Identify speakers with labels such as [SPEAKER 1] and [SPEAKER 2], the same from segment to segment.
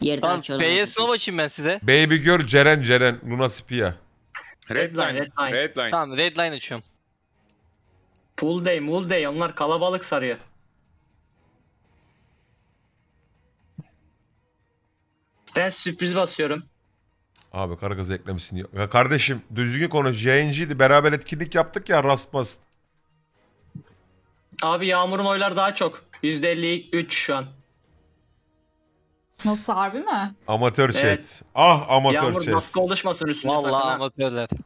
[SPEAKER 1] Yerden Tamam kör B'ye açayım ben size.
[SPEAKER 2] Baby gör Ceren Ceren. Luna Spia. Redline, Redline, redline. Tamam
[SPEAKER 1] redline açıyorum. Pool day,
[SPEAKER 3] mool day onlar kalabalık sarıyor. Ben sürpriz basıyorum.
[SPEAKER 2] Abi kara kız eklemişsin. ya. kardeşim düzgün konuş. Yayıncıydı. Beraber etkinlik yaptık ya Raspas.
[SPEAKER 3] Abi Yağmur'un oylar daha çok. %53 şu an.
[SPEAKER 4] Nasıl harbi mi?
[SPEAKER 2] Amatör Evet. chat. Ah amatör Yağmur chat. baskı
[SPEAKER 3] oluşmasın üstüne Vallahi sakın. ha. amatörler.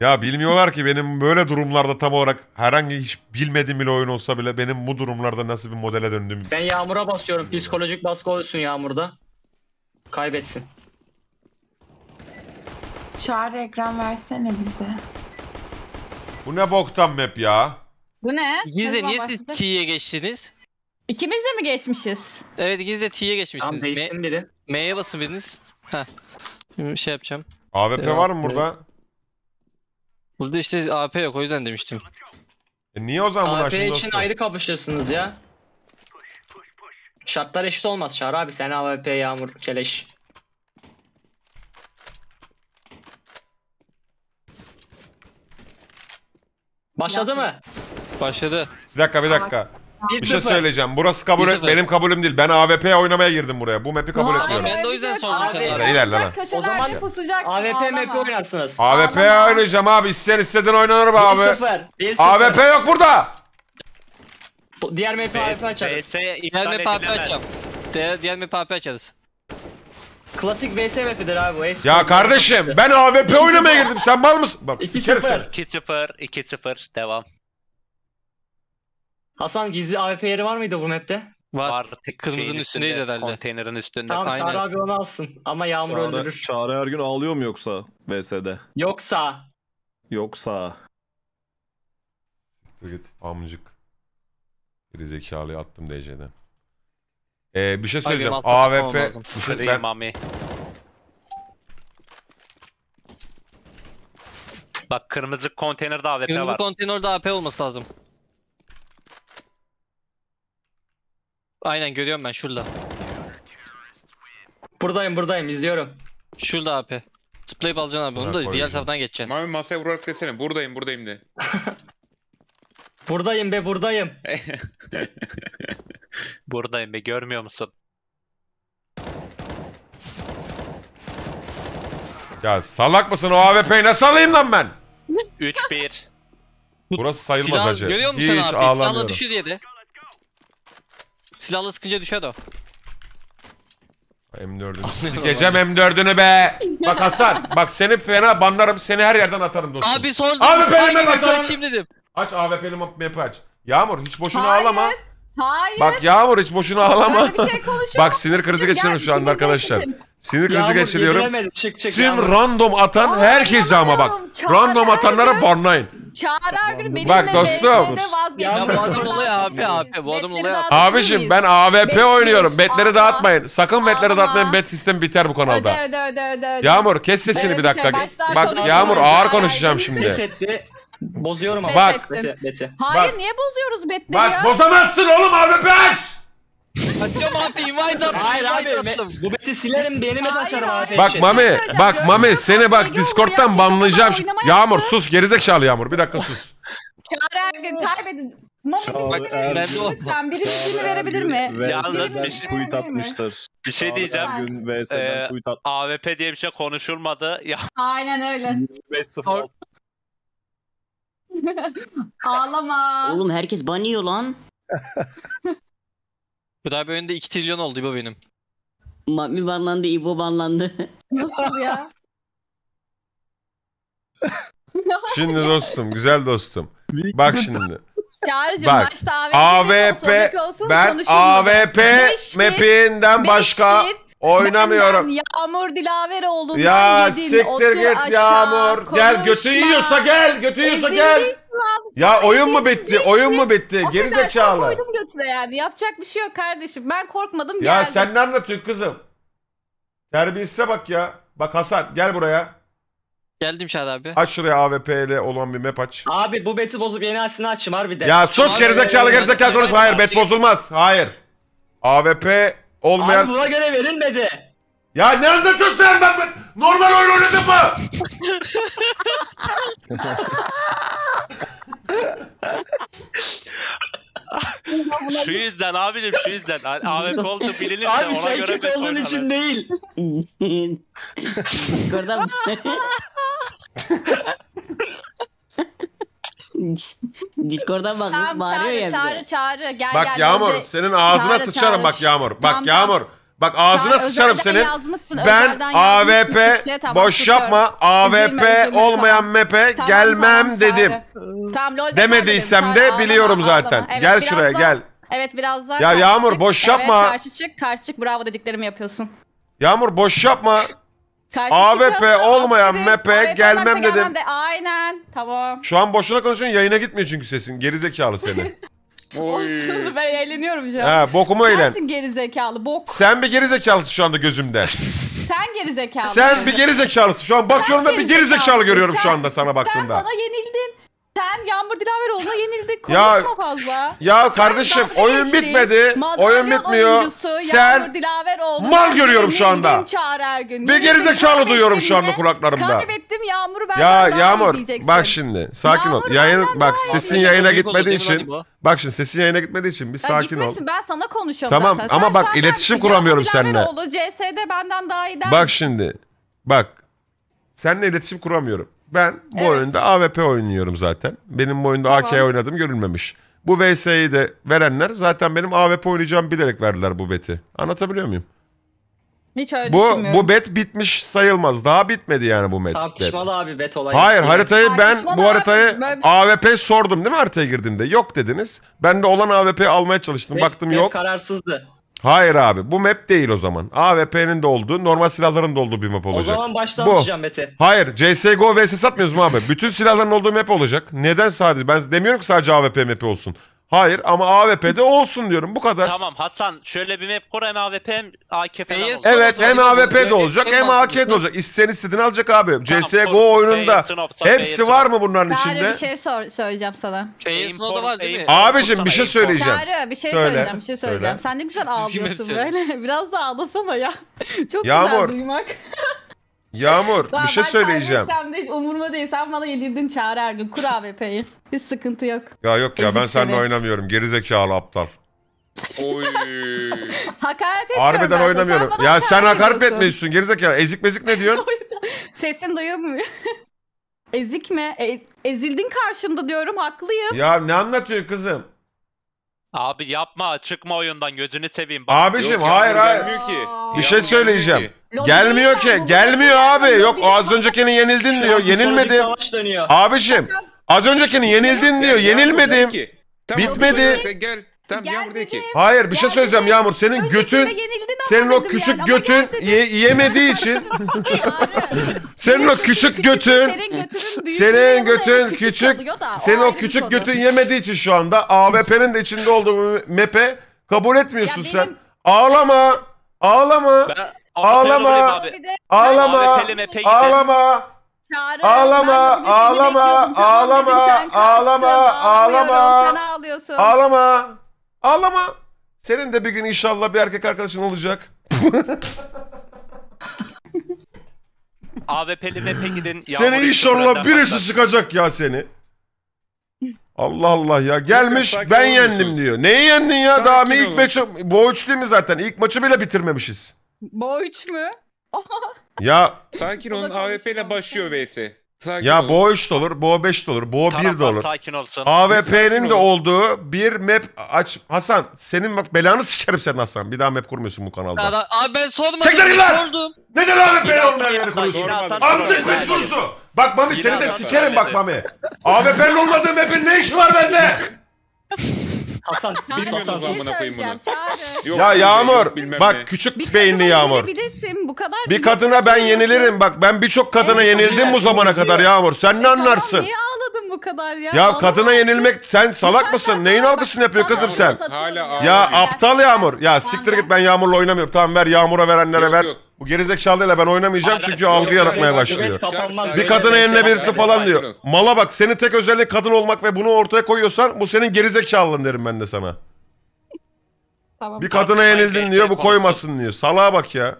[SPEAKER 2] Ya bilmiyorlar ki benim böyle durumlarda tam olarak herhangi hiç bilmediğim bir oyun olsa bile benim bu durumlarda nasıl bir modele döndüğümü
[SPEAKER 3] Ben Yağmur'a basıyorum. Psikolojik baskı olsun Yağmur'da. Kaybetsin.
[SPEAKER 4] Çağrı ekran versene bize.
[SPEAKER 2] Bu ne boktan map ya?
[SPEAKER 1] Bu ne? Ne Gizli zaman niye siz başlayacak?
[SPEAKER 2] çiğye geçtiniz?
[SPEAKER 1] İkimiz de mi geçmişiz? Evet ikiniz de T'ye geçmişsiniz. Tamam değişsin biri. M'ye basın biriniz. Heh. Şimdi şey yapacağım. AWP ee, var mı burada? Burada işte AP yok o yüzden demiştim.
[SPEAKER 2] E niye o zaman bunu AP açtın için dostum? ayrı
[SPEAKER 3] kapışırsınız
[SPEAKER 1] ya. Şartlar
[SPEAKER 3] eşit olmaz Şahar abi. Sen AWP, Yağmur, Keleş. Başladı mı?
[SPEAKER 2] Başladı. Bir dakika bir dakika. Bir şey söyleyeceğim. Burası kabul et, benim kabulüm değil. Ben AWP oynamaya girdim buraya. Bu map'i kabul etmiyorum. Ben
[SPEAKER 1] de o yüzden sordum sana. İlerle lan. O zaman AWP
[SPEAKER 3] map'i oynarsınız. AWP
[SPEAKER 2] oynayacağım abi. İsteyen istediğin oynanır be abi. 1-0. AWP yok burada.
[SPEAKER 1] Diğer map'i AWP açarız. Diğer map'i AWP açacağım. Diğer map'i AWP açarız. Klasik VS mapidir abi bu. ya
[SPEAKER 2] kardeşim ben AWP oynamaya girdim. Sen mal mısın? Bak 2-0.
[SPEAKER 5] 2-0. 2-0. Devam. Hasan gizli
[SPEAKER 3] AWP yeri var mıydı bu map'te?
[SPEAKER 5] Var. var Kırmızının üstündeydi herhalde. Konteynerin üstünde.
[SPEAKER 3] Tamam Aynen. Çağrı abi onu alsın. Ama Yağmur Çağrı, öldürür.
[SPEAKER 2] Çağrı her gün ağlıyor mu yoksa VS'de? Yoksa. Yoksa. git amcık. Geri zekalıya attım DC'den. Ee, bir şey söyleyeceğim. AWP... Bir şey, ben...
[SPEAKER 5] Mami. Bak kırmızı konteynerde AWP var. Kırmızı
[SPEAKER 1] konteynerde AP olması lazım. Aynen görüyorum ben şurada. Buradayım buradayım izliyorum. Şurada AP. Zıplayıp alacaksın abi onu da diğer
[SPEAKER 5] taraftan geçeceksin. Mami masaya vurarak desene buradayım buradayım de.
[SPEAKER 3] buradayım be buradayım.
[SPEAKER 5] buradayım be görmüyor musun?
[SPEAKER 2] Ya salak mısın o AWP'yi nasıl alayım lan ben?
[SPEAKER 1] 3-1.
[SPEAKER 2] Burası sayılmaz Silah, acı. Görüyor musun Hiç abi? Silahla ağlamıyorum. düşür
[SPEAKER 1] yedi. Silahla sıkınca düşüyordu.
[SPEAKER 2] M4'ünü. Gecem M4'ünü be. Bak Hasan. Bak seni fena banlarım. Seni her yerden atarım dostum. Abi sol. Abi benim map aç. Açayım dedim. Aç AWP'li map'i aç. Yağmur hiç boşuna Hayır. ağlama.
[SPEAKER 3] Hayır. Bak Yağmur
[SPEAKER 2] hiç boşuna ağlama. Öyle bir şey konuşuyor. Bak sinir krizi geçiriyorum şu anda arkadaşlar. Sinir krizi Yağmur geçiriyorum.
[SPEAKER 3] Çık çık Tüm Yağmur.
[SPEAKER 2] random atan Ay, herkese ama bak. Random atanlara banlayın.
[SPEAKER 1] Çağrı abi
[SPEAKER 2] benimle Bak dostum.
[SPEAKER 1] Ya bu adam olayı abi abi. Bu adam olayı abi. Abicim ben AVP oynuyorum.
[SPEAKER 2] Betleri dağıtmayın. Sakın betleri dağıtmayın. Bet sistemi biter bu kanalda. Öde öde öde öde. Yağmur kes sesini bir dakika. Bak Yağmur ağır konuşacağım şimdi.
[SPEAKER 3] Bozuyorum ama. Bak. Beti. Hayır niye bozuyoruz betleri ya? Bak bozamazsın oğlum AVP aç. Açıyorum abi invite attım. Hayır abi. Bu Gubet'i silerim beynime Hayır, taşarım abi. Bak Şey. Mami,
[SPEAKER 2] bak Mami Görüyorum, seni bak Ege oluyor Discord'dan banlayacağım. Yağmur yapıyor. sus gerizekalı Yağmur. Bir dakika sus.
[SPEAKER 3] Çağrı Ergün
[SPEAKER 4] kaybedin. Mami
[SPEAKER 2] Çağrı bir şey
[SPEAKER 4] lütfen? Biri ismini verebilir mi? Ve
[SPEAKER 2] Yalnız bir şey- tweet
[SPEAKER 5] atmıştır. Bir şey diyeceğim. Gün Ee, VS'den at. AVP diye bir şey konuşulmadı. Ya
[SPEAKER 4] Aynen öyle. 5-0 Ağlama.
[SPEAKER 1] Oğlum herkes banıyor lan. Bu daha bir önünde 2 trilyon oldu İbo benim.
[SPEAKER 3] Mami banlandı, İbo banlandı.
[SPEAKER 1] Nasıl ya?
[SPEAKER 2] Şimdi dostum, güzel dostum. Bak şimdi.
[SPEAKER 4] Çağrı'cığım Bak, başta AVP, AVP olsun, ben konuşulmadı. AVP Beş bir, mepinden başka bir, Oynamıyorum. Benden Yağmur Dilaveroğlu'ndan ya yedin. siktir git aşağı, Yağmur. Gel götü yiyorsa gel. Götü yiyorsa gel.
[SPEAKER 2] Ya oyun mu bitti? Oyun mu bitti? O Geri kadar çok zekalı. koydum
[SPEAKER 4] götüne yani. Yapacak bir şey yok kardeşim. Ben korkmadım geldim. Ya sen
[SPEAKER 2] ne anlatıyorsun kızım? Terbiyesize bak ya. Bak Hasan gel buraya. Geldim Şahat abi. Aç şuraya AWP'li olan bir map aç. Abi bu beti bozup yeni açsını açayım harbiden. Ya sus Abi, gerizekalı gerizekalı konuşma. Hayır bet bozulmaz. Hayır. AWP Olmayan... Abi buna göre verilmedi. Ya ne anlatıyorsun sen ben? ben- Normal oyun oynadın mı?
[SPEAKER 5] Şu yüzden abicim şu yüzden. A- AWP oldu bilinirse Abi ona sen göre kötü olduğun beton için
[SPEAKER 4] değil. Gördün mü?
[SPEAKER 3] Discord'dan
[SPEAKER 2] bak Tamam bağırıyor
[SPEAKER 4] çağrı ya çağrı çağrı. Gel Bak gel. Yağmur de- senin ağzına Çağrı, sıçarım bak Çağrı. Yağmur.
[SPEAKER 2] Bak Yağmur. Bak ağzına Çağrı, sıçarım özelden senin. Ben özelden AVP yazmışsın. tamam, boş susuyorum. yapma AVP üzülme, tamam. olmayan mepe Tamam, gelmem tamam, dedim. Tamam, lol demediysem Çağrı, de ağlama, biliyorum ağlama. zaten. Evet, gel şuraya daha- gel.
[SPEAKER 4] Evet biraz daha Ya Yağmur, boş yapma. Evet, karşı çık karşı çık bravo dediklerimi yapıyorsun.
[SPEAKER 2] Yağmur boş yapma.
[SPEAKER 4] Karşı AVP çıkan- olmayan Aferin. MHP gelmem dedim. gelmem de- Aynen. Tamam.
[SPEAKER 2] Şu an boşuna konuşuyorsun yayına gitmiyor çünkü sesin. Gerizekalı seni.
[SPEAKER 4] Olsun ben eğleniyorum şu an. He bokumu eğlen. Sensin gerizekalı
[SPEAKER 2] bok. Sen bir gerizekalısın şu anda gözümde.
[SPEAKER 4] Sen gerizekalı. Sen bir gerizekalısın.
[SPEAKER 2] Şu an bakıyorum ben bir gerizekalı görüyorum şu anda sana Sen baktığımda. bana
[SPEAKER 4] yenildin. Sen Yağmur Dilaveroğlu'na yenildik.
[SPEAKER 2] Konuşma ya, fazla. Ya kardeşim Sen oyun geçtik. bitmedi. Madalyon oyun bitmiyor. Sen mal görüyorum şu anda. Bir gerizekalı duyuyorum şu anda kulaklarımda. Kaybettim yağmur ben Ya Yağmur bak şimdi sakin Yağmur, ol. Yayın, bak sesin yayına gitmediği için. Bak şimdi sesin yayına gitmediği için bir ben sakin ol. Ben
[SPEAKER 4] sana konuşuyorum Tamam ama
[SPEAKER 2] bak iletişim kuramıyorum seninle. Yağmur CS'de benden daha iyi Bak şimdi. Bak. Seninle iletişim kuramıyorum. Ben bu evet. oyunda AWP oynuyorum zaten. Benim bu oyunda tamam. AK oynadım görülmemiş. Bu VS'yi de verenler zaten benim AWP oynayacağımı bilerek verdiler bu beti. Anlatabiliyor muyum?
[SPEAKER 3] Hiç öyle bu, bu
[SPEAKER 2] bet bitmiş sayılmaz. Daha bitmedi yani bu bet. Tartışmalı
[SPEAKER 3] bet. abi bet olayı. Hayır haritayı ben bu haritayı abi,
[SPEAKER 2] AWP sordum değil mi haritaya girdiğimde? Yok dediniz. Ben de olan AWP almaya çalıştım. Bet, Baktım bet yok. kararsızdı. Hayır abi bu map değil o zaman. AWP'nin de olduğu normal silahların da olduğu bir map olacak. O zaman
[SPEAKER 3] baştan bu. atacağım Mete.
[SPEAKER 2] Hayır CSGO vs satmıyoruz mu abi? Bütün silahların olduğu map olacak. Neden sadece ben demiyorum ki sadece AWP map'i olsun. Hayır ama AWP'de olsun diyorum bu kadar.
[SPEAKER 5] Tamam Hasan şöyle bir map kur hem AWP hem
[SPEAKER 2] AK olsun. Evet hem AWP de olacak hem AK de olacak. İsteyen istediğini alacak abi. CSGO oyununda hepsi var mı bunların içinde? Çağrı bir
[SPEAKER 4] şey sor söyleyeceğim sana. Chainmode'da
[SPEAKER 1] var değil mi? Abicim bir şey
[SPEAKER 2] söyleyeceğim. Çağrı bir şey söyleyeceğim bir şey söyleyeceğim. Sen
[SPEAKER 4] ne güzel ağlıyorsun böyle. Biraz da ağlasana ya. Çok güzel duymak.
[SPEAKER 2] Yağmur bir şey söyleyeceğim. Ben
[SPEAKER 4] de umurumda değil. Sen bana yedirdin çağır her gün. Kur AWP'yi. Hiç sıkıntı yok.
[SPEAKER 2] Ya yok ya ben Ezik seninle seni. oynamıyorum. Gerizekalı aptal.
[SPEAKER 5] Oy.
[SPEAKER 4] Hakaret etmiyorum Harbiden oynamıyorum. bana ya sen hakaret ediyorsun.
[SPEAKER 2] etmiyorsun gerizekalı. Ezik mezik ne diyorsun?
[SPEAKER 4] Sesin duyulmuyor. Ezik mi? E- ezildin karşımda diyorum haklıyım.
[SPEAKER 2] ya ne anlatıyor kızım?
[SPEAKER 5] Abi yapma çıkma oyundan gözünü seveyim. Bak, Abicim hayır
[SPEAKER 2] hayır. ki. Bir şey söyleyeceğim. ki. Gelmiyor ki. Gelmiyor abi. Yok az öncekini yenildin diyor. Yenilmedim. Abiciğim, Az öncekini yenildin diyor. Yenilmedim. Bitmedi. Gel. gel. Tamam Yağmur de ki. Hayır bir şey söyleyeceğim Yağmur. Senin götün senin o küçük götün ye, yemediği için senin o küçük götün senin götün küçük senin o küçük götün yemediği için şu anda AVP'nin de içinde olduğu mepe kabul etmiyorsun sen. Ağlama. Ağlama. Ben... Ağlama. Abi. Ağlama. Şey ağlama.
[SPEAKER 4] Çağrı, ağlama, ben ağlama, şey ağlama, ağlama, ağlama, ağlama, ağlıyorsun. ağlama,
[SPEAKER 2] ağlama. Senin de bir gün inşallah bir erkek arkadaşın olacak.
[SPEAKER 5] AVP'li MP'nin Seni inşallah birisi
[SPEAKER 2] çıkacak ya seni. Allah Allah ya gelmiş ben yendim diyor. Neyi yendin ya? Daha ilk maçı bu üçlü mi zaten? İlk maçı bile bitirmemişiz.
[SPEAKER 5] Boğuç mü? ya Sakin olun Olabilir. AWP ile başlıyor VS. Sakin ya olun. Boğa
[SPEAKER 2] 3 de olur, Boğa 5 de olur, Boğa 1 de Taraflar olur. sakin olsun. AWP'nin de olduğu bir map aç. Hasan senin bak belanı sikerim senin Hasan. Bir daha map kurmuyorsun bu kanalda.
[SPEAKER 1] Ara- Abi ben sormadım. Çekil git lan! Sordum.
[SPEAKER 2] Neden AWP'li olmayan yeri kuruyorsun? Yine Hasan- Amca Yine kuş Hasan- kurusu. Bak Mami Yine seni de Hasan- sikerim bak Mami. AWP'li olmazsa map'in ne işi var bende? Hasan. Bilmiyorum Hasan. Şey amına koyayım bunu. Yok, ya şey Yağmur bak ne. küçük Bir beyinli kadına Yağmur.
[SPEAKER 4] yenebilirsin bu kadar. Bir kadına ben
[SPEAKER 2] yenilirim bak ben birçok kadına Evet, yenildim bu zamana kadar Yağmur. Sen ne e, anlarsın? Tamam, niye ağladın bu kadar ya? Ya Ağlama. kadına yenilmek sen salak mısın? Neyin algısını yapıyor kızım sen? Hala Ya Ya aptal Yağmur. Ya siktir git ben Yağmur'la oynamıyorum. Tamam ver Yağmur'a verenlere ver. Yok, yok. Bu gerizekalıyla ben oynamayacağım Hayır, çünkü algı yaratmaya başlıyor. Bir kadın eline birisi falan diyor. Mala bak senin tek özelliği kadın olmak ve bunu ortaya koyuyorsan bu senin gerizekalılığın derim ben de sana. Tamam. Bir kadına yenildin diyor bu koymasın diyor. Salağa bak ya.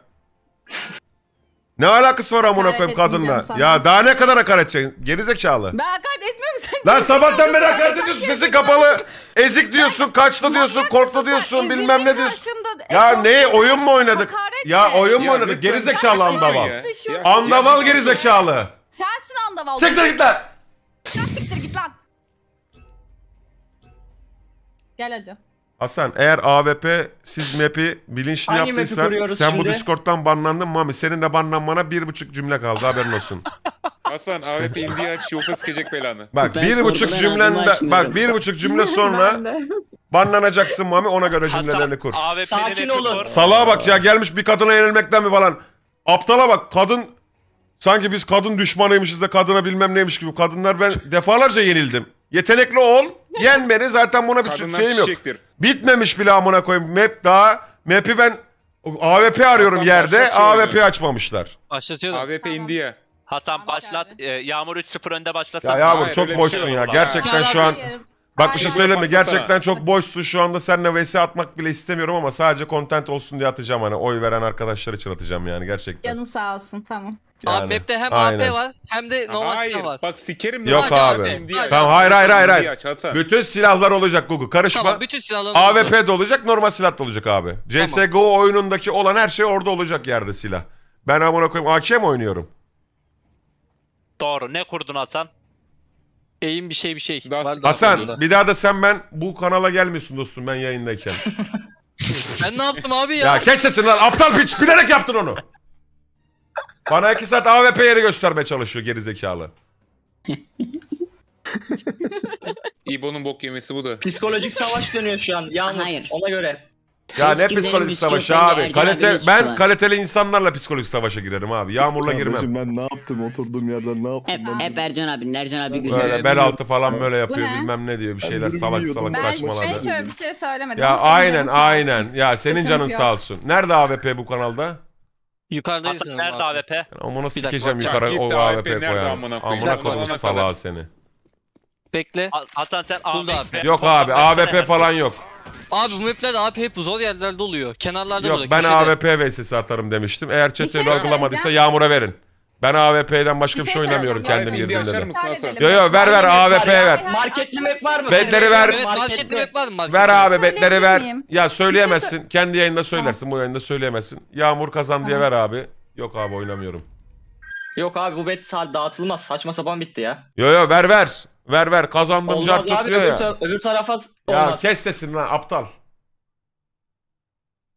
[SPEAKER 2] Ne alakası var amına Hakaret koyayım kadınla? Ya daha ne kadar hakaret edeceksin? Gerizekalı. Ben hakaret etmiyorum sen. Lan sabahtan beri hakaret ediyorsun sesin kapalı. Ezik diyorsun, kaçtı diyorsun, korktu diyorsun, bilmem ne diyorsun. Ya e, neye oyun mu oynadık? Ya oyun mu oynadık? Gerizekalı andaval. Andaval gerizekalı.
[SPEAKER 4] Sensin andaval. Siktir git lan. Siktir git lan. Gel hadi.
[SPEAKER 2] Hasan eğer AWP siz map'i bilinçli Hangi yaptıysan sen şimdi? bu Discord'dan banlandın Mami. Senin de banlanmana bir buçuk cümle kaldı haberin olsun.
[SPEAKER 5] Hasan AWP indiği aç yoksa sikecek belanı. Bak ben bir buçuk cümlen bak bir buçuk cümle sonra
[SPEAKER 2] Banlanacaksın Mami ona göre cümlelerini kur. AWP'nin Sakin olun. var. bak ya gelmiş bir kadına yenilmekten mi falan. Aptala bak kadın sanki biz kadın düşmanıymışız da kadına bilmem neymiş gibi. Kadınlar ben defalarca yenildim. Yetenekli ol. Yen beni zaten buna bir Kadınlar şeyim yok. Bitmemiş bile amına koyayım. Map daha. Map'i ben AWP arıyorum Hasan yerde. başka şey AWP oynuyor. açmamışlar.
[SPEAKER 5] Başlatıyordum. AWP indiye. Hasan Tamam, başlat. E, Yağmur 3-0 önde başlasın. Ya Yağmur Hayır, çok bir şey boşsun ya. Gerçekten şu an Yarım. Bak bir şey söyleme gerçekten
[SPEAKER 2] çok boşsun şu anda seninle vs atmak bile istemiyorum ama sadece content olsun diye atacağım hani oy veren arkadaşlar için atacağım yani gerçekten.
[SPEAKER 4] Canın sağ olsun tamam. Yani, abi map'te hem aynen. AP var
[SPEAKER 1] hem de Novak hayır, var. Bak sikerim
[SPEAKER 2] Yok abi. abi. tamam hayır hayır hayır hayır. Bütün silahlar olacak Google karışma. Tamam bütün silahlar olacak. AWP de olacak normal silah da olacak abi. CSGO tamam. oyunundaki olan her şey orada olacak yerde silah. Ben amına koyayım AK mi oynuyorum?
[SPEAKER 5] Doğru ne kurdun Hasan? Eğim bir şey bir şey. Daha- Var daha Hasan bir
[SPEAKER 2] daha da sen ben bu kanala gelmiyorsun dostum ben yayındayken.
[SPEAKER 1] Ben ne yaptım abi ya? ya kes
[SPEAKER 2] sesini lan aptal piç bilerek yaptın onu. Bana iki saat AWP yeri göstermeye çalışıyor gerizekalı.
[SPEAKER 5] İbo'nun bok yemesi bu da.
[SPEAKER 3] Psikolojik savaş dönüyor şu an. Yalnız Hayır. ona göre. Ya ne psikolojik savaşı abi? Kalite, ben
[SPEAKER 2] kaliteli insanlarla psikolojik savaşa girerim abi. Yağmurla girmem. Kardeşim ben ne yaptım? Oturduğum yerden ne yaptım?
[SPEAKER 4] Hep, hep Ercan abi, Ercan abi gülüyor. Böyle ee, bel altı
[SPEAKER 2] falan böyle yapıyor bilmem ne diyor bir şeyler salak salak bilmiyordum. Ben şöyle şey bir şey söylemedim. Ya aynen aynen. Ya senin canın yok. sağ olsun. Nerede AWP bu kanalda? Yukarıdayız. nerede AWP? Amına dakika, sikeceğim yukarı o AWP koyar. nerede koyarım. amına koyayım? Amına seni
[SPEAKER 1] bekle. Hasan sen Full da AWP. Yok abi AWP falan yok. Abi bu mapler AP hep zor yerlerde oluyor. Kenarlarda Yok burada. ben köşede. AWP
[SPEAKER 2] vs'si atarım demiştim. Eğer Bir algılamadıysa şey söyleyeceğim. Yağmur'a verin. Ben AWP'den başka Bir şey şey oynamıyorum kendim AWP 'yi girdiğimde açar de. Şey mısın Hasan? Yo yo ver ver AWP şey ver. Marketli map var mı? Bedleri ver. Evet
[SPEAKER 1] marketli map var mı? Ver abi betleri ver.
[SPEAKER 2] Ya söyleyemezsin. Kendi yayında söylersin bu yayında söyleyemezsin. Yağmur kazan diye ver abi. Yok abi oynamıyorum.
[SPEAKER 3] Yok abi bu bet saat dağıtılmaz. Saçma sapan bitti ya.
[SPEAKER 2] Yo yo ver ver. Ver ver kazandım Olmaz cart abi öbür, ya. ta-
[SPEAKER 3] öbür tarafa s-
[SPEAKER 2] Ya olmaz. kes sesini lan aptal.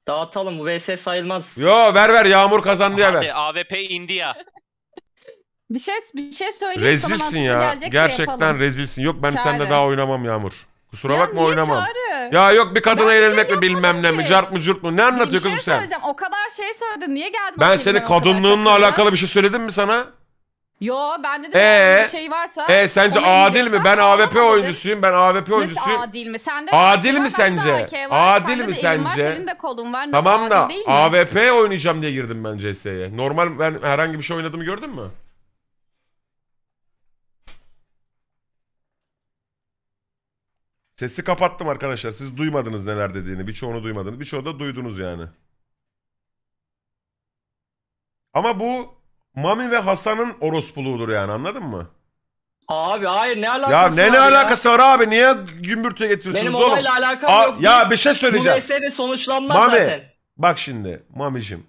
[SPEAKER 3] Dağıtalım bu vs
[SPEAKER 2] sayılmaz. Yo ver ver Yağmur kazandı ya Hadi ver. AVP India. Bir şey
[SPEAKER 4] bir şey söyleyeyim Rezilsin ya. Gerçekten rezilsin. Yok ben Çağrı. sende daha
[SPEAKER 2] oynamam Yağmur. Kusura bakma oynamam. Ya Ya yok bir kadına Ben şey mi bilmem ne yapmadım mi ki. cart mı curt mu ne anlatıyor bir şey kızım
[SPEAKER 4] sen? O kadar şey söyledin. Niye geldin? Ben kelime senin kadınlığınla alakalı
[SPEAKER 2] bir şey söyledim mi sana? Yo ben dedim Ee? bir şey varsa. E sence adil mi? Ben AVP sallama dedim. oyuncusuyum. Ben AVP oyuncusuyum. Nasıl adil mi? Sende Adil mi sence? Adil mi sence? Senin de kolun var. Nasıl Tamam da adil değil mi? oynayacağım diye girdim ben CS'ye. Normal ben herhangi bir şey oynadığımı gördün mü? Sesi kapattım arkadaşlar. Siz duymadınız neler dediğini. Birçoğunu duymadınız. birçoğu da duydunuz yani. Ama bu Mami ve Hasan'ın orospuluğudur yani anladın mı?
[SPEAKER 3] Abi hayır ne alakası var ne ne alakası var
[SPEAKER 2] abi? Niye gümbürtüye getiriyorsunuz Benim oğlum? olayla alakam Aa, yok. ya bir şey söyleyeceğim. Bu
[SPEAKER 3] mesele sonuçlanmaz Mami zaten.
[SPEAKER 2] bak şimdi Mami'cim.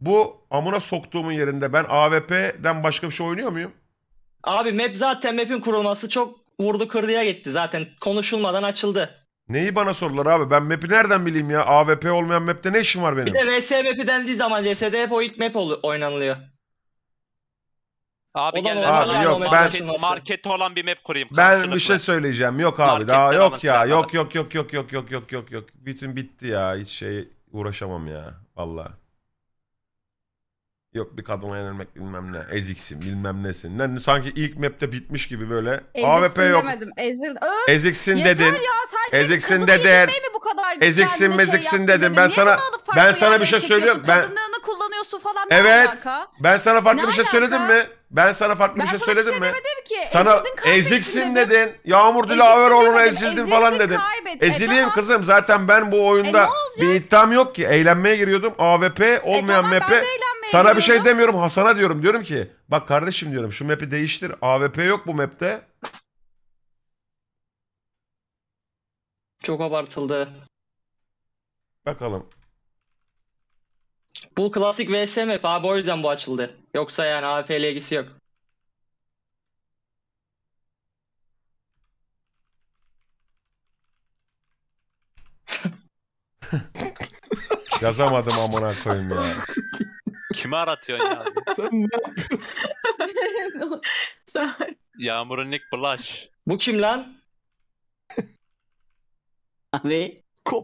[SPEAKER 2] Bu amına soktuğumun yerinde ben AWP'den başka bir şey oynuyor muyum? Abi map zaten map'in kurulması çok vurdu kırdıya gitti zaten. Konuşulmadan açıldı. Neyi bana sordular abi? Ben map'i nereden bileyim ya? AWP olmayan map'te ne işim var benim? Bir de VS
[SPEAKER 3] map'i dendiği zaman CS'de hep o ilk map ol- oynanılıyor. Abi gel Abi, yok, ben-
[SPEAKER 5] market, olan bir map kurayım.
[SPEAKER 2] Ben bir şey söyleyeceğim. Yok abi daha yok ya. Yok yok yok yok yok yok yok yok yok. Bütün bitti ya. Hiç şey uğraşamam ya. Vallahi. Yok bir kadına yenilmek bilmem ne. Eziksin bilmem nesin. Ne, sanki ilk map'te bitmiş gibi böyle. AWP Eziksin yok.
[SPEAKER 4] demedim. Ezil. Öf, Eziksin yeter dedin.
[SPEAKER 2] ya Eziksin kadını dedin. mi bu kadar Eziksin, şey meziksin yaptın dedim. Ben sana- ben sana bir şey söylüyorum. çekiyorsun? Ben-
[SPEAKER 4] kullanıyorsun falan
[SPEAKER 2] Evet. alaka? Ben sana farklı Ne bir şey söyledim mi? Ben sana farklı bir şey söyledim şey mi? ki. Sana Ezildin, eziksin dedim. dedin. Yağmur Dilaver olur demedim, ezildin falan dedim. kaybet. E, kızım zaten ben bu oyunda e, ne bir iddiam yok ki. Eğlenmeye giriyordum. AVP e, olmayan tamam, ben de map'e. Sana bir şey demiyorum Hasan'a diyorum. Diyorum ki bak kardeşim diyorum şu map'i değiştir. AVP yok bu map'te.
[SPEAKER 3] Çok abartıldı. Bakalım. Bu klasik VSM map abi o yüzden bu açıldı. Yoksa yani AFL ile ilgisi yok.
[SPEAKER 2] Yazamadım amına koyayım ya. Kimi
[SPEAKER 5] aratıyorsun ya?
[SPEAKER 3] Sen ne yapıyorsun?
[SPEAKER 5] Yağmur'un ilk blush.
[SPEAKER 3] Bu kim lan?
[SPEAKER 5] Abi.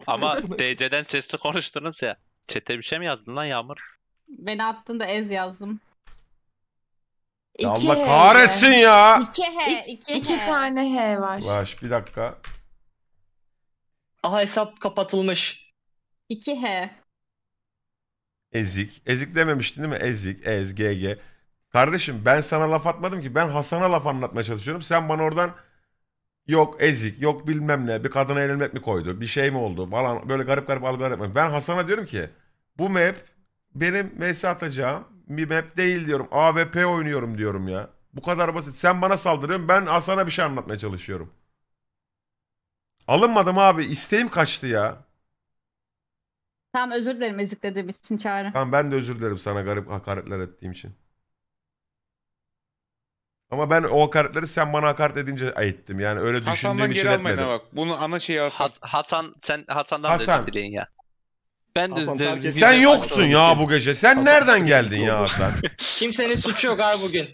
[SPEAKER 5] Ama DC'den sesli konuştunuz ya. Çete bir şey mi
[SPEAKER 2] yazdın lan Yağmur?
[SPEAKER 4] Ben Beni da ez yazdım.
[SPEAKER 2] Ya Allah H. kahretsin ya.
[SPEAKER 4] İki H, iki, İki tane H var.
[SPEAKER 2] Baş bir dakika.
[SPEAKER 3] Aha hesap kapatılmış. İki H.
[SPEAKER 2] Ezik. Ezik dememiştin değil mi? Ezik, ez, gg. Kardeşim ben sana laf atmadım ki. Ben Hasan'a laf anlatmaya çalışıyorum. Sen bana oradan yok ezik, yok bilmem ne. Bir kadına eğlenmek mi koydu? Bir şey mi oldu? Falan böyle garip garip algılar yapma. Ben Hasan'a diyorum ki bu map benim MS atacağım bir map değil diyorum. AWP oynuyorum diyorum ya. Bu kadar basit. Sen bana saldırıyorsun ben Hasan'a bir şey anlatmaya çalışıyorum. Alınmadım abi. İsteğim kaçtı ya.
[SPEAKER 4] Tamam özür dilerim eziklediğim için
[SPEAKER 5] çağrı.
[SPEAKER 2] Tamam ben de özür dilerim sana garip hakaretler ettiğim için. Ama ben o hakaretleri sen bana hakaret edince ettim. Yani öyle düşündüğüm Hasan'dan için geri almayın bak.
[SPEAKER 5] Bunu ana şeyi Hasan. Hasan sen Hasan'dan da özür dileyin ya. Ben de Hasan de- Sen yoksun
[SPEAKER 2] ya bu gece. Sen Hasan nereden geldin ya Hasan?
[SPEAKER 5] Kimsenin suçu yok abi bugün.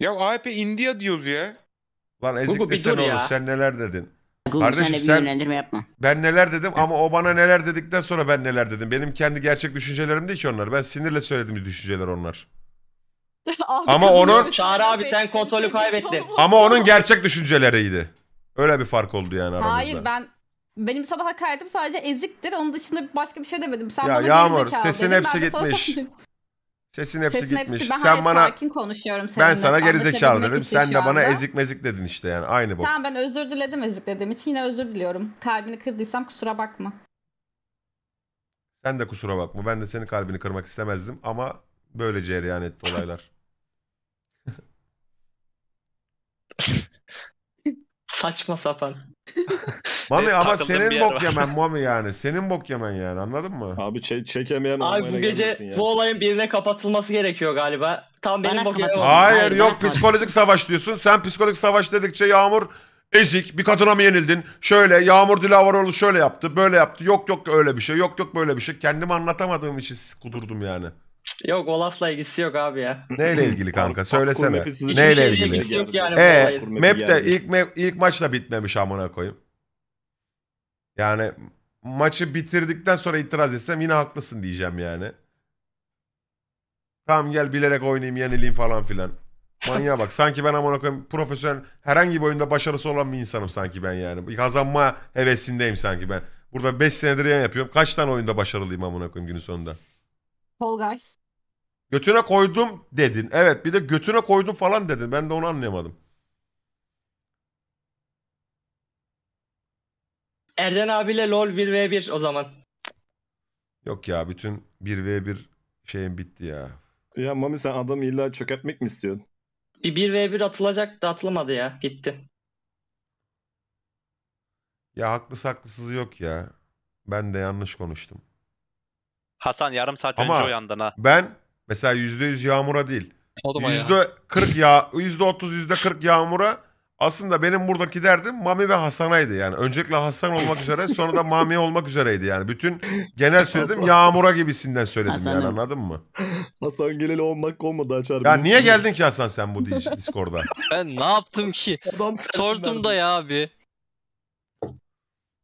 [SPEAKER 5] Ya A.P. India diyoruz ya.
[SPEAKER 2] Lan ezik Gugu, bir sen neler dedin. Google Kardeşim sen sen- yapma. Ben neler dedim ama o bana neler dedikten sonra ben neler dedim. Benim kendi gerçek düşüncelerim değil ki onlar. Ben sinirle söylediğim düşünceler onlar.
[SPEAKER 3] Ama onun- Çağrı abi, sen kontrolü kaybettin.
[SPEAKER 2] Ama onun gerçek düşünceleriydi. Öyle bir fark oldu yani aramızda. Hayır
[SPEAKER 4] ben benim sana hakaretim sadece eziktir. Onun dışında başka bir şey demedim. Sen ya bana Yağmur sesin hepsi gitmiş.
[SPEAKER 2] Sesin hepsi Sesin gitmiş. Hepsi, ben sen bana sakin
[SPEAKER 4] konuşuyorum seninle. Ben sana gerizekalı dedim. Sen de bana ezik
[SPEAKER 2] mezik dedin işte yani. Aynı bu.
[SPEAKER 4] Tamam ben özür diledim ezik dediğim için yine özür diliyorum. Kalbini kırdıysam kusura bakma.
[SPEAKER 2] Sen de kusura bakma. Ben de senin kalbini kırmak istemezdim ama böyle cereyan etti olaylar.
[SPEAKER 3] Saçma sapan.
[SPEAKER 2] Mami ama senin bok var. yemen Mami yani. Senin bok yemen yani anladın mı? Abi çe- çekemeyen Abi bu gece ya. bu
[SPEAKER 3] olayın birine kapatılması gerekiyor galiba. Tam benim bok yerim. Hayır, Hayır, yok
[SPEAKER 2] psikolojik savaş diyorsun. Sen psikolojik savaş dedikçe Yağmur ezik bir kadına mı yenildin? Şöyle Yağmur Dilavaroğlu şöyle yaptı böyle yaptı. Yok yok öyle bir şey yok yok böyle bir şey. Kendimi anlatamadığım için kudurdum yani.
[SPEAKER 3] Yok Olaf'la ilgisi yok abi ya. Neyle ilgili kanka? Söylesene. Neyle ilgili? ilgisi yok yani. E, map de
[SPEAKER 2] ilk, map, ilk maçla bitmemiş amına koyayım. Yani maçı bitirdikten sonra itiraz etsem yine haklısın diyeceğim yani. Tamam gel bilerek oynayayım yenileyim falan filan. Manyağa bak. Sanki ben amına koyayım profesyonel herhangi bir oyunda başarısı olan bir insanım sanki ben yani. Kazanma hevesindeyim sanki ben. Burada 5 senedir yayın yapıyorum. Kaç tane oyunda başarılıyım amına koyayım günün sonunda?
[SPEAKER 4] Fall Guys.
[SPEAKER 2] Götüne koydum dedin. Evet bir de götüne koydum falan dedin. Ben de onu anlayamadım.
[SPEAKER 3] Erden abiyle LoL 1v1 o zaman.
[SPEAKER 2] Yok ya bütün 1v1 şeyim bitti ya. Ya Mami sen adamı illa çökertmek mi istiyorsun? Bir 1v1 atılacak da atılmadı ya. Gitti. Ya haklısı haklısız yok ya. Ben de yanlış konuştum. Hasan yarım saat Ama önce uyandın ha. Ben Mesela %100 yağmura değil. Koduma ya. %40 ya %30 %40 yağmura aslında benim buradaki derdim Mami ve Hasan'aydı yani. Öncelikle Hasan olmak üzere sonra da Mami olmak üzereydi yani. Bütün genel söyledim yağmura gibisinden söyledim yani Hasan'ım. anladın mı? Hasan geleli olmak olmadı açar. Ya niye geldin ki Hasan sen bu dis- Discord'a?
[SPEAKER 1] Ben ne yaptım ki? Adam Sordum da ya abi.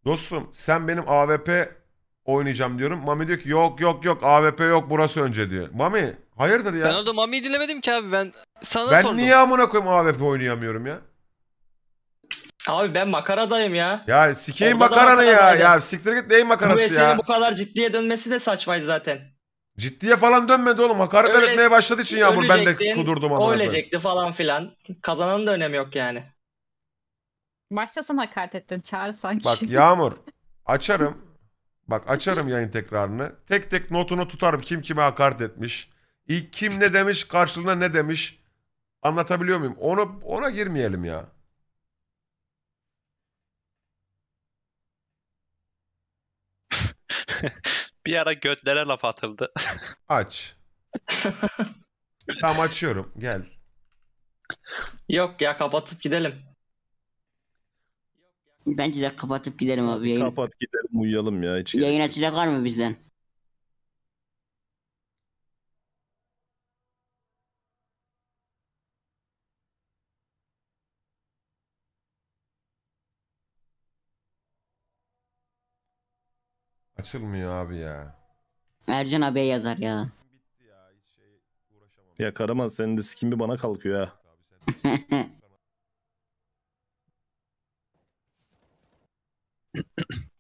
[SPEAKER 2] Dostum sen benim AVP oynayacağım diyorum. Mami diyor ki yok yok yok AWP yok burası önce diyor. Mami hayırdır ya? Ben
[SPEAKER 1] orada Mami'yi dinlemedim ki abi ben
[SPEAKER 2] sana ben sordum. Ben niye amına koyayım AWP oynayamıyorum ya?
[SPEAKER 3] Abi ben makaradayım ya.
[SPEAKER 2] Ya sikeyim Orada makaranı ya. Ya siktir git neyin makarası ya? meselenin bu
[SPEAKER 3] kadar ciddiye dönmesi de saçmaydı zaten. Ciddiye falan dönmedi oğlum. Hakaret Öyle- etmeye başladığı için Yağmur ben de kudurdum amına koyayım. Ölecekti falan filan. Kazananın da önemi yok yani.
[SPEAKER 4] Başta hakaret ettin Çağır sanki. Bak Yağmur
[SPEAKER 2] açarım Bak açarım yayın tekrarını. Tek tek notunu tutarım kim kime hakaret etmiş. İlk kim ne demiş karşılığında ne demiş. Anlatabiliyor muyum? Onu, ona girmeyelim ya.
[SPEAKER 5] bir ara götlere laf atıldı.
[SPEAKER 2] Aç. tamam açıyorum. Gel.
[SPEAKER 3] Yok ya kapatıp gidelim. Bence de kapatıp
[SPEAKER 4] gidelim abi yayını. Kapat gidelim uyuyalım ya. Hiç Yayın gerek. açacak var mı bizden?
[SPEAKER 2] Açılmıyor abi ya. Ercan abi yazar ya. Şey ya Karaman senin de skin bir bana kalkıyor ha.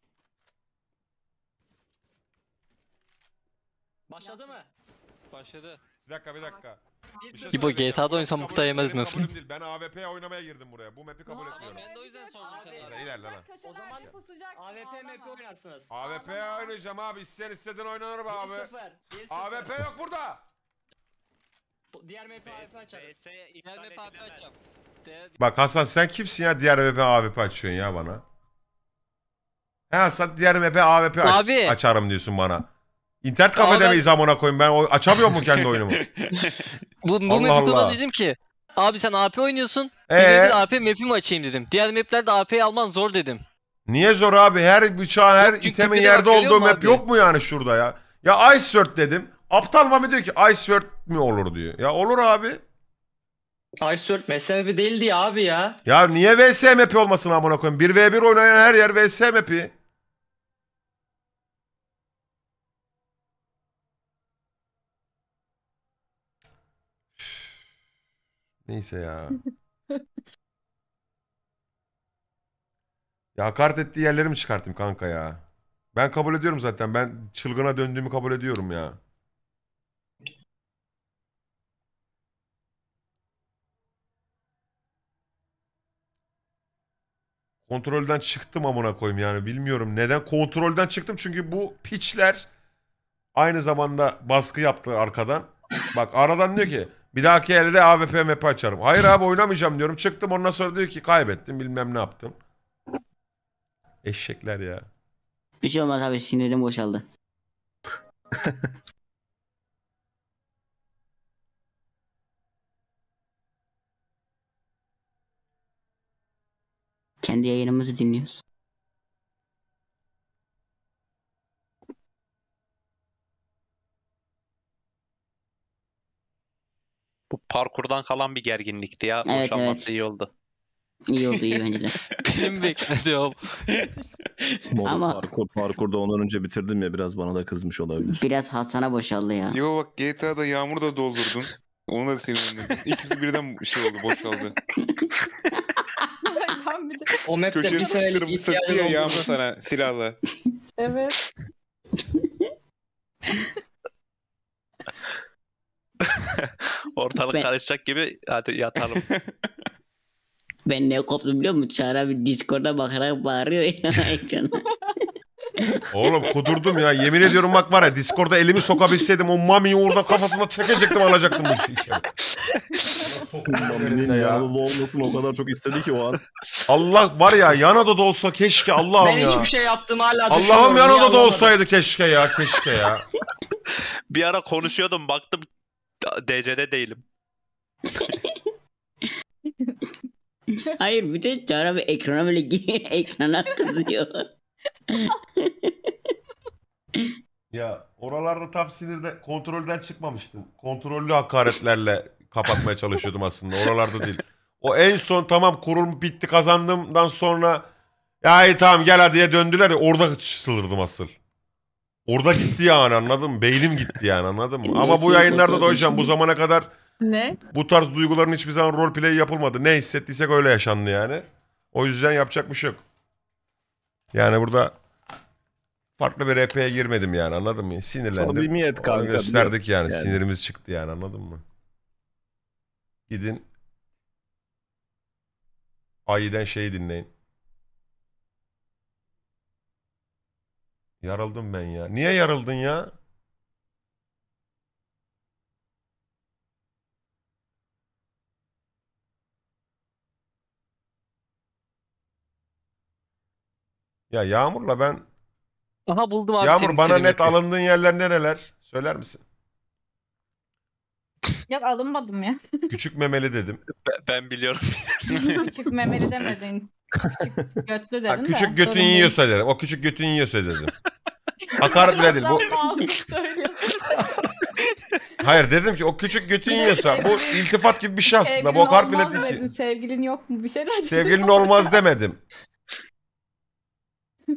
[SPEAKER 2] Başladı mı? Başladı. Bir dakika bir dakika. Bir şey İbo söyleyeceğim. GTA'da oynasam
[SPEAKER 1] bu Kabul kadar yemez mi? kabulüm değil. Ben
[SPEAKER 2] AWP oynamaya girdim buraya. Bu map'i kabul etmiyorum. Ben de o yüzden sordum sana. Sen lan. O zaman AWP map oynarsınız. AWP oynayacağım abi. İsteyen istediğin oynanır be abi. 1-0.
[SPEAKER 3] 1 AWP yok burada. Diğer map'i AWP açarız. Diğer map abi açacağım.
[SPEAKER 2] Bak Hasan sen kimsin ya diğer AWP AWP açıyorsun ya bana. Ha sat diğer mp AWP aç- Abi. açarım diyorsun bana. İnternet kafede mi izamona koyayım ben o- açamıyor mu kendi oyunumu? Bu, bu Allah Allah. dedim
[SPEAKER 1] ki. Abi sen AP oynuyorsun. Ee? Ee? AP map'i mi açayım dedim. Diğer maplerde AP'yi alman zor dedim.
[SPEAKER 2] Niye zor abi her bıçağın her Yok, itemin yerde görüyor olduğu map abi? yok mu yani şurada ya? Ya Ice Sword dedim. Aptal mı diyor ki Ice Sword mi olur diyor. Ya olur abi.
[SPEAKER 3] Ice Iceberg mesele değildi ya abi ya.
[SPEAKER 2] Ya niye VS map'i olmasın amına koyayım? 1v1 oynayan her yer VS map'i. Neyse ya. ya kart ettiği yerleri mi çıkartayım kanka ya? Ben kabul ediyorum zaten. Ben çılgına döndüğümü kabul ediyorum ya. Kontrolden çıktım amına koyayım yani bilmiyorum neden kontrolden çıktım çünkü bu piçler aynı zamanda baskı yaptılar arkadan. Bak aradan diyor ki bir dahaki elde AWP map açarım. Hayır abi oynamayacağım diyorum. Çıktım ondan sonra diyor ki kaybettim bilmem ne yaptım. Eşekler ya. Bir şey olmaz abi sinirim boşaldı.
[SPEAKER 3] Kendi yayınımızı dinliyoruz.
[SPEAKER 5] Bu parkurdan kalan bir gerginlikti ya. Evet, Boşanması evet. iyi oldu. İyi oldu iyi bence Benim beklediğim.
[SPEAKER 2] Mola Ama... parkur, parkurda ondan önce bitirdim ya biraz bana da kızmış olabilir. Biraz Hasan'a boşaldı ya.
[SPEAKER 5] Yo bak GTA'da Yağmur da doldurdun.
[SPEAKER 2] Onu da sinirlendim.
[SPEAKER 5] İkisi birden şey oldu boşaldı. o map'te Köşeye bir senelik sıktı ya Yağmur sana silahla.
[SPEAKER 2] evet.
[SPEAKER 5] Ortalık ben... karışacak gibi hadi yatalım.
[SPEAKER 4] ben ne koptum biliyor musun? Çağrı abi Discord'a bakarak bağırıyor ya
[SPEAKER 2] Oğlum kudurdum ya. Yemin ediyorum bak var ya Discord'a elimi sokabilseydim o mamiyi orada kafasına çekecektim alacaktım bu işi. Maminin ya. yaralı o kadar çok istedi ki o an. Allah var ya da olsa keşke Allah'ım ya. Ben hiçbir
[SPEAKER 5] şey yaptım hala
[SPEAKER 3] Allah'ım da olsaydı
[SPEAKER 2] keşke ya keşke ya.
[SPEAKER 5] bir ara konuşuyordum baktım DC'de değilim.
[SPEAKER 4] Hayır bir de Cara bir ekrana böyle ekrana
[SPEAKER 2] kızıyor. ya oralarda tam sinirde kontrolden çıkmamıştım. Kontrollü hakaretlerle kapatmaya çalışıyordum aslında. Oralarda değil. O en son tamam kurul bitti kazandımdan sonra ya iyi tamam gel hadiye döndüler ya orada sılırdım asıl. Orada gitti yani anladım, Beynim gitti yani anladım. Ama bu yayınlarda da hocam bu zamana kadar ne? bu tarz duyguların hiçbir zaman rol play yapılmadı. Ne hissettiysek öyle yaşandı yani. O yüzden yapacak bir şey yok. Yani burada farklı bir RP'ye girmedim yani anladın mı? Sinirlendim. Samimiyet kanka. Onu gösterdik yani. yani. Sinirimiz çıktı yani anladın mı? Gidin Ayiden şeyi dinleyin. Yarıldım ben ya. Niye yarıldın ya? Ya Yağmur'la ben... Aha buldum abi Yağmur bana net kelimesi. alındığın yerler neler Söyler misin?
[SPEAKER 4] Yok alınmadım ya.
[SPEAKER 2] Küçük memeli dedim. Ben, ben biliyorum.
[SPEAKER 4] Küçük memeli demedin. Küçük götlü dedin Ha, de. götün sorun değil. yiyorsa
[SPEAKER 2] dedim. O küçük götün yiyorsa dedim. Hakaret bile değil. Bu... Hayır dedim ki o küçük götün yiyorsa şey bu iltifat gibi bir şey aslında. Bu Sevgilin hakaret bile değil dedin,
[SPEAKER 4] ki. Sevgilin yok mu? Bir şeyler Sevgilin
[SPEAKER 2] olmaz demedim.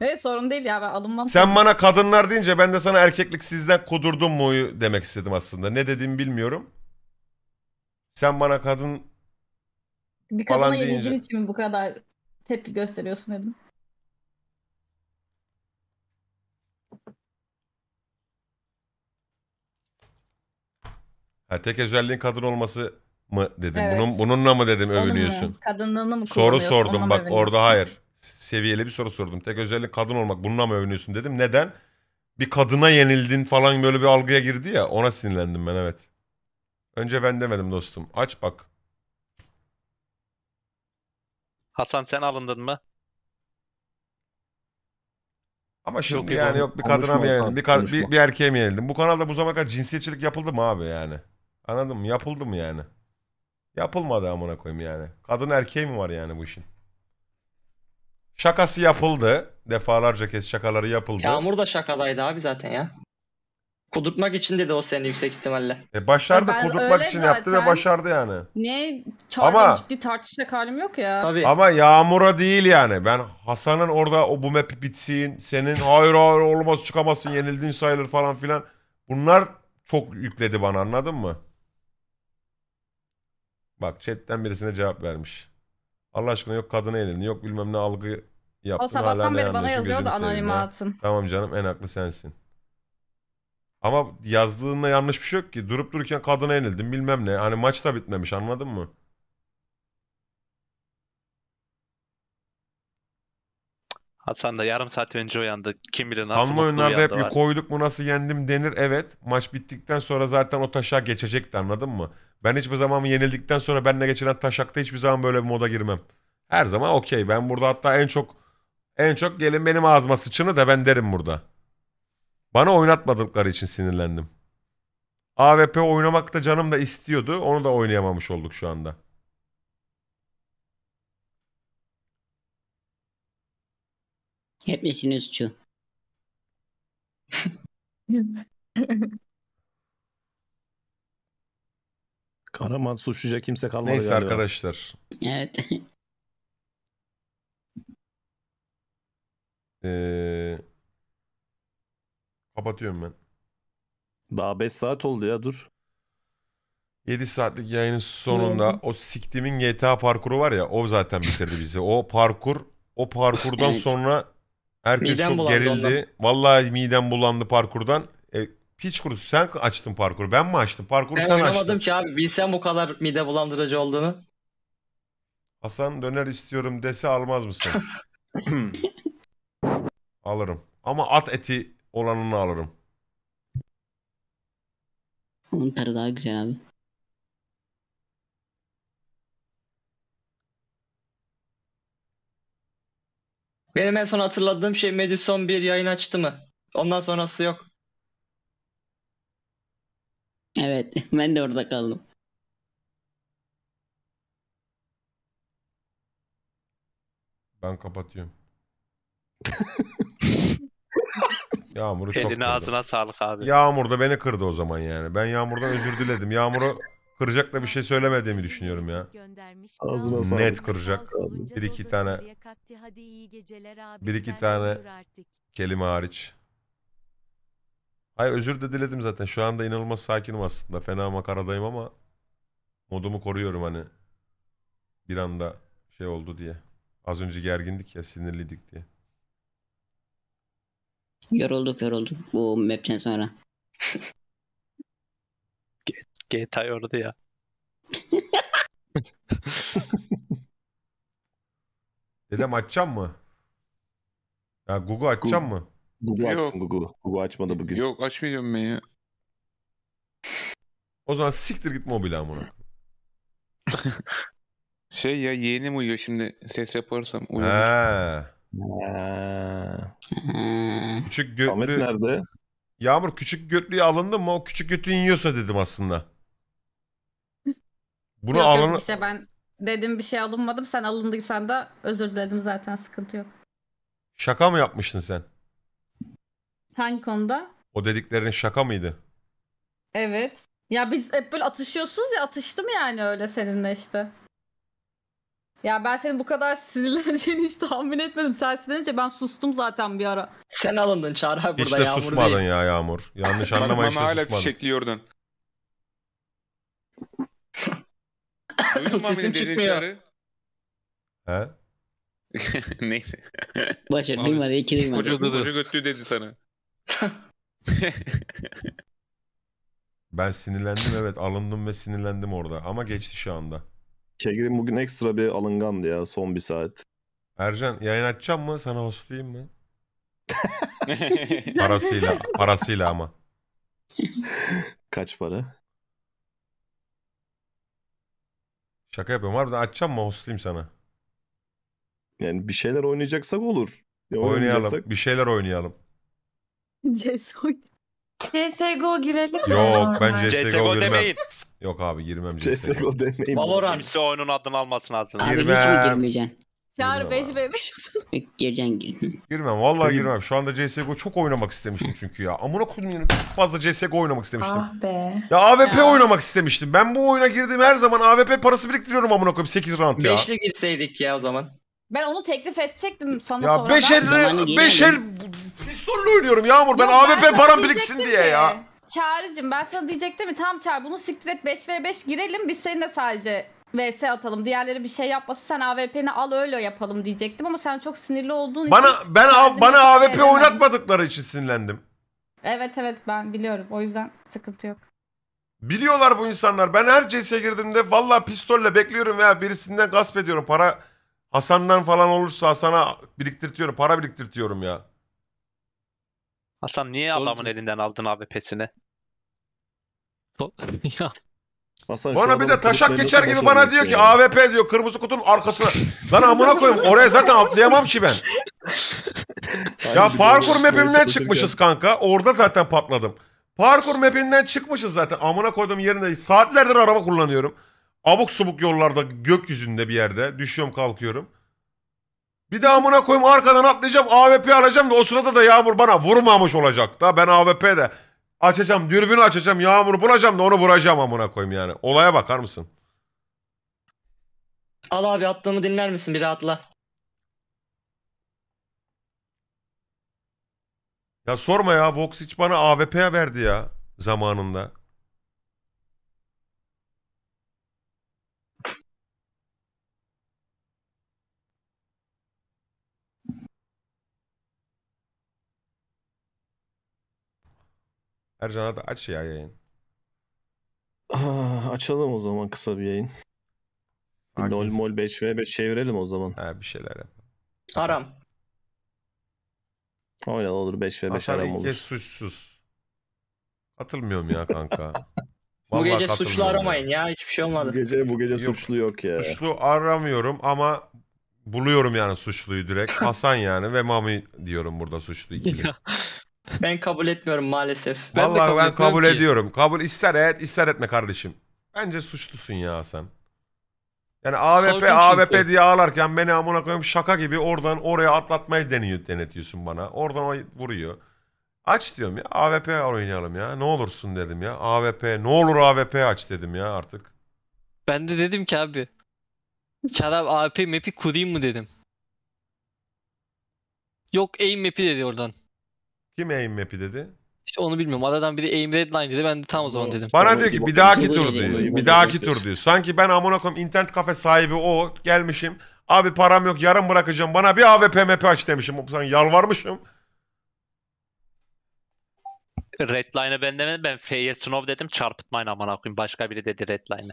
[SPEAKER 4] Evet sorun değil ya ben alınmam. Sen bana
[SPEAKER 2] kadınlar deyince ben de sana erkeklik sizden kudurdum mu demek istedim aslında. Ne dediğimi bilmiyorum. Sen bana kadın bir kadına yenilgin
[SPEAKER 4] için mi bu kadar tepki gösteriyorsun dedim.
[SPEAKER 2] Ha, tek özelliğin kadın olması mı dedim. Evet. Bunun, bununla mı dedim övünüyorsun? Mu?
[SPEAKER 4] Kadınlığını mı Soru sordum bak orada
[SPEAKER 2] hayır. Seviyeli bir soru sordum. Tek özellik kadın olmak bununla mı övünüyorsun dedim. Neden? Bir kadına yenildin falan böyle bir algıya girdi ya ona sinirlendim ben evet. Önce ben demedim dostum. Aç bak.
[SPEAKER 5] Hasan sen alındın mı?
[SPEAKER 2] Ama şimdi Yok, yani yok bir kadına konuşma mı yenildin? Bir, bir, bir erkeğe mi yenildin? Bu kanalda bu zamana kadar cinsiyetçilik yapıldı mı abi yani? Anladın mı? Yapıldı mı yani? Yapılmadı amına koyayım yani. Kadın erkeği mi var yani bu işin? Şakası yapıldı. Defalarca kez şakaları yapıldı. Yağmur
[SPEAKER 3] da şakadaydı abi zaten ya.
[SPEAKER 2] Kudurtmak için dedi o seni yüksek ihtimalle. E başardı Ben kudurtmak öyle için yaptı ve başardı yani.
[SPEAKER 4] Ne? Ama- ciddi tartışacak halim yok ya. Tabii.
[SPEAKER 2] Ama Yağmur'a değil yani. Ben Hasan'ın orada o bu map bitsin, senin hayır hayır olmaz çıkamazsın yenildin sayılır falan filan. Bunlar çok yükledi bana anladın mı? Bak chatten birisine cevap vermiş. Allah aşkına yok kadına yenildin yok bilmem ne algı yaptın. o sabahtan ne beri bana yazıyor da anonim seveyim ya. anonimatın. Tamam canım en haklı sensin. Ama yazdığında yanlış bir şey yok ki. Durup dururken kadına yenildim bilmem ne. Hani maç da bitmemiş anladın mı?
[SPEAKER 5] Hasan da yarım saat önce uyandı. Kim bilir nasıl Kanlı oyunlarda hep bir
[SPEAKER 2] koyduk mu nasıl yendim denir evet. Maç bittikten sonra zaten o taşak geçecekti anladın mı? Ben hiçbir zaman yenildikten sonra benle geçilen taşakta hiçbir zaman böyle bir moda girmem. Her zaman okey. Ben burada hatta en çok en çok gelin benim ağzıma sıçını da ben derim burada. Bana oynatmadıkları için sinirlendim. AWP oynamak da canım da istiyordu. Onu da oynayamamış olduk şu anda.
[SPEAKER 4] Hepsinin suçu.
[SPEAKER 2] Kahraman suçluca kimse kalmadı Neyse galiba. arkadaşlar. Evet. Eee... Kapatıyorum ben. Daha 5 saat oldu ya dur. 7 saatlik yayının sonunda o siktimin GTA parkuru var ya o zaten bitirdi bizi. O parkur o parkurdan sonra herkes Midem çok gerildi. ondan. Vallahi midem bulandı parkurdan. E, piç kurusu sen açtın parkuru. Ben mi açtım? Parkuru Ben sen oynamadım
[SPEAKER 3] ki abi. Bilsem bu kadar mide
[SPEAKER 2] bulandırıcı olduğunu. Hasan döner istiyorum dese almaz mısın? Alırım. Ama at eti olanını alırım. Onun daha güzel abi.
[SPEAKER 3] Benim en son hatırladığım şey Madison bir yayın açtı mı? Ondan sonrası yok. Evet ben de orada kaldım.
[SPEAKER 2] Ben kapatıyorum. Yağmur'u çok Eline ağzına sağlık abi. Yağmur da beni kırdı o zaman yani. Ben Yağmur'dan özür diledim. Yağmur'u kıracak da bir şey söylemediğimi düşünüyorum ya. Ağzına sağlık. Net kıracak. Bir iki tane bir iki tane kelime hariç. Hayır özür de diledim zaten. Şu anda inanılmaz sakinim aslında. Fena makaradayım ama modumu koruyorum hani. Bir anda şey oldu diye. Az önce gergindik ya sinirliydik diye.
[SPEAKER 3] Yorulduk yorulduk bu map'ten sonra.
[SPEAKER 5] GTA yordu ya.
[SPEAKER 2] Dedem açacağım mı? Ya Google açacağım mı? Google açsın Google. Google açmadı bugün. Yok açmayacağım ben ya. O zaman siktir git mobil amına. Şey ya yeğenim uyuyor şimdi ses yaparsam uyuyor. Hmm. Küçük götlü. Samet nerede? Yağmur küçük götlüye alındı mı o küçük götlüğü yiyorsa dedim aslında. Bunu yok, alın... yok bir şey
[SPEAKER 4] ben dedim bir şey alınmadım. Sen alındıysan da özür diledim zaten sıkıntı yok.
[SPEAKER 2] Şaka mı yapmıştın sen?
[SPEAKER 4] Hangi konuda?
[SPEAKER 2] O dediklerin şaka mıydı?
[SPEAKER 4] Evet. Ya biz hep böyle atışıyorsunuz ya atıştım yani öyle seninle işte. Ya ben senin bu kadar sinirleneceğini hiç tahmin etmedim. Sen sinirlenince ben sustum zaten bir ara. Sen
[SPEAKER 3] alındın Çağrı burada Hiç de Yağmur susmadın değil. ya
[SPEAKER 2] Yağmur. Yanlış anlama hiç Bana hala susmadın.
[SPEAKER 5] fişekliyordun.
[SPEAKER 2] Duydun mu Sesin Mami'nin çıkmıyor.
[SPEAKER 5] He? Neyse. Başa Abi, bir numara iki numara. Koca, koca götlü dedi sana.
[SPEAKER 2] Ben sinirlendim evet alındım ve sinirlendim orada ama geçti şu anda. Kegrin bugün ekstra bir alıngandı ya son bir saat. Ercan yayın açacağım mı? Sana hostlayayım mı? parasıyla, parasıyla ama. Kaç para? Şaka yapıyorum. Harbiden açacağım mı hostlayayım sana? Yani bir şeyler oynayacaksak olur. Ya oynayalım. Bir şeyler oynayalım. Cesur.
[SPEAKER 4] CSGO girelim mi? Yok
[SPEAKER 2] ben CSGO CSGO girmem. Yok abi girmem CSGO. CSGO demeyin. Valorant
[SPEAKER 5] ise oyunun adını almasın aslında. Abi hiç mi Girmem. girmeyeceksin?
[SPEAKER 2] Çağrı 5 ve 5 Gireceksin gir. Girmem vallahi girmem. Şu anda CSGO çok oynamak istemiştim çünkü ya. Amına koyayım fazla CSGO oynamak istemiştim. Ah be. Ya AWP Ya. oynamak istemiştim. Ben bu oyuna girdiğim her zaman AWP parası biriktiriyorum amına koyayım 8 round ya. Beşli
[SPEAKER 3] girseydik ya o zaman.
[SPEAKER 4] Ben onu teklif edecektim sana Ya sonradan. beşer, Zamanı el
[SPEAKER 2] pistolle oynuyorum Yağmur. Ben Yok, AWP sana param biriksin diye ya.
[SPEAKER 4] Çağrıcım ben sana diyecektim mi? Tamam Çağrı bunu siktir et 5v5 girelim biz seninle sadece vs atalım. Diğerleri bir şey yapmasın sen AWP'ni al öyle yapalım diyecektim ama sen çok sinirli olduğun Bana için. ben A bana AWP veremedim.
[SPEAKER 2] oynatmadıkları için sinirlendim.
[SPEAKER 4] Evet evet ben biliyorum o yüzden sıkıntı yok.
[SPEAKER 2] Biliyorlar bu insanlar. Ben her CS'ye girdiğimde valla pistolle bekliyorum veya birisinden gasp ediyorum para Hasan'dan falan olursa Hasan'a biriktirtiyorum. Para biriktirtiyorum ya.
[SPEAKER 5] Hasan niye Oğlum- adamın elinden aldın AWP'sini? ya Hasan, Bana bir de taşak geçer gibi bana diyor ki AVP
[SPEAKER 2] diyor kırmızı kutunun arkasına. Lan amına koyayım oraya zaten atlayamam ki ben. Ya parkur map'inden çıkmışız kanka. Orada zaten patladım. Parkur map'inden çıkmışız zaten. Amına koyduğum yerinde saatlerdir araba kullanıyorum. Abuk subuk yollarda gökyüzünde bir yerde düşüyorum kalkıyorum. Bir de amına koyayım arkadan atlayacağım AWP alacağım da o sırada da Yağmur bana vurmamış olacak da ben de açacağım dürbünü açacağım Yağmur'u bulacağım da onu vuracağım amına koyayım yani. Olaya bakar mısın? Al abi attığımı dinler misin bir rahatla. Ya sorma ya Vox hiç bana AWP verdi ya zamanında. Ercan hadi aç ya yayın. Ah, açalım o zaman kısa bir yayın. Bir Haklısın. Lol mol 5v5 çevirelim o zaman. Ha, bir şeyler yap. Aram. Öyle olur 5 ve 5 aram ilk kez olur.
[SPEAKER 3] suçsuz.
[SPEAKER 2] Katılmıyorum ya kanka. Bu gece suçlu katılmıyorum ya. aramayın ya. Hiçbir şey Bu olmadı. gece bu gece Yok. suçlu yok ya. Suçlu aramıyorum ama buluyorum yani suçluyu direkt. Hasan yani ve Mami diyorum burada suçlu ikili. Ben kabul
[SPEAKER 3] etmiyorum maalesef.
[SPEAKER 2] Ben kabul ben kabul ediyorum. Kabul ister et ister etme kardeşim. Bence suçlusun ya sen. Yani AVP Sorgun çünkü. AVP diye ağlarken beni amına koyayım şaka gibi oradan oraya atlatmayı deniyor denetiyorsun bana. Oradan vuruyor. Aç diyorum ya AVP oynayalım ya ne olursun dedim ya. AVP ne olur AVP aç dedim ya artık. Ben de dedim ki abi. Kerem AP map'i kurayım mı dedim.
[SPEAKER 1] Yok aim map'i dedi oradan. Kim aim map'i dedi? İşte onu bilmiyorum. Adadan biri aim redline dedi. Ben de tam o zaman dedim. Bana diyor ki bir dahaki tur diyor. Bir dahaki tur
[SPEAKER 2] diyor. Sanki ben amına koyayım internet kafe sahibi o gelmişim. Abi param yok yarın bırakacağım. Bana bir AWP map aç demişim. Sana yalvarmışım.
[SPEAKER 5] Redline'a ben demedim. Ben Fail Snow dedim. Çarpıtmayın amına koyayım. Başka biri dedi Redline'ı.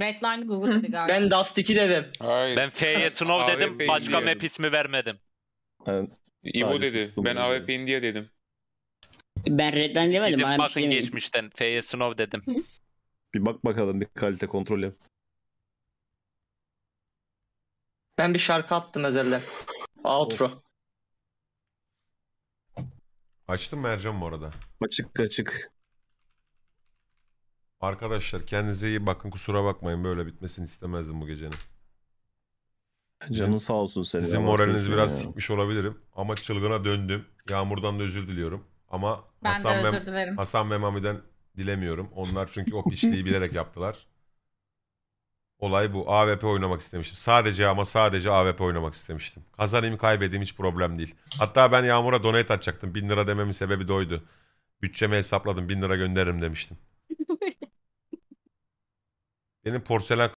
[SPEAKER 4] Redline Google dedi galiba.
[SPEAKER 3] Ben
[SPEAKER 5] Dust 2 dedim. Hayır. Ben Fail Snow dedim. Başka diyelim. map ismi vermedim. Evet. İbo dedi. Ben AWP India dedim.
[SPEAKER 2] Ben Red'den demedim. Gidin bakın
[SPEAKER 5] şey geçmişten. F'ye Snow dedim. bir bak bakalım
[SPEAKER 2] bir kalite kontrol yap.
[SPEAKER 5] Ben bir şarkı
[SPEAKER 3] attım özelde. Outro.
[SPEAKER 2] Açtım Mercan bu arada. Açık açık. Arkadaşlar kendinize iyi bakın kusura bakmayın böyle bitmesini istemezdim bu gecenin. Canın sağ olsun senin. Sizin moraliniz biraz sikmiş olabilirim. Ama çılgına döndüm. Yağmur'dan da özür diliyorum. Ama Ben Hasan, de özür ve, Hasan ve Mami'den dilemiyorum. Onlar çünkü o pişliği bilerek yaptılar. Olay bu. AWP oynamak istemiştim. Sadece ama sadece AWP oynamak istemiştim. Kazanayım kaybedeyim hiç problem değil. Hatta ben Yağmur'a donate atacaktım. 1000 lira dememin sebebi doydu. oydu. Bütçeme hesapladım 1000 lira gönderirim demiştim. Benim porselen